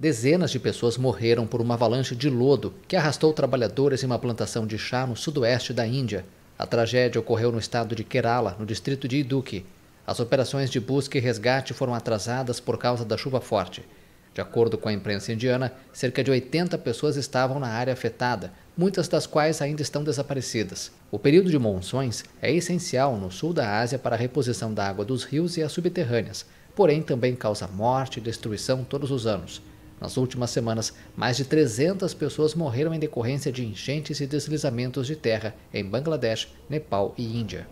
Dezenas de pessoas morreram por uma avalanche de lodo que arrastou trabalhadores em uma plantação de chá no sudoeste da Índia. A tragédia ocorreu no estado de Kerala, no distrito de Idukki. As operações de busca e resgate foram atrasadas por causa da chuva forte. De acordo com a imprensa indiana, cerca de 80 pessoas estavam na área afetada, muitas das quais ainda estão desaparecidas. O período de monções é essencial no sul da Ásia para a reposição da água dos rios e as subterrâneas, porém também causa morte e destruição todos os anos. Nas últimas semanas, mais de 300 pessoas morreram em decorrência de enchentes e deslizamentos de terra em Bangladesh, Nepal e Índia.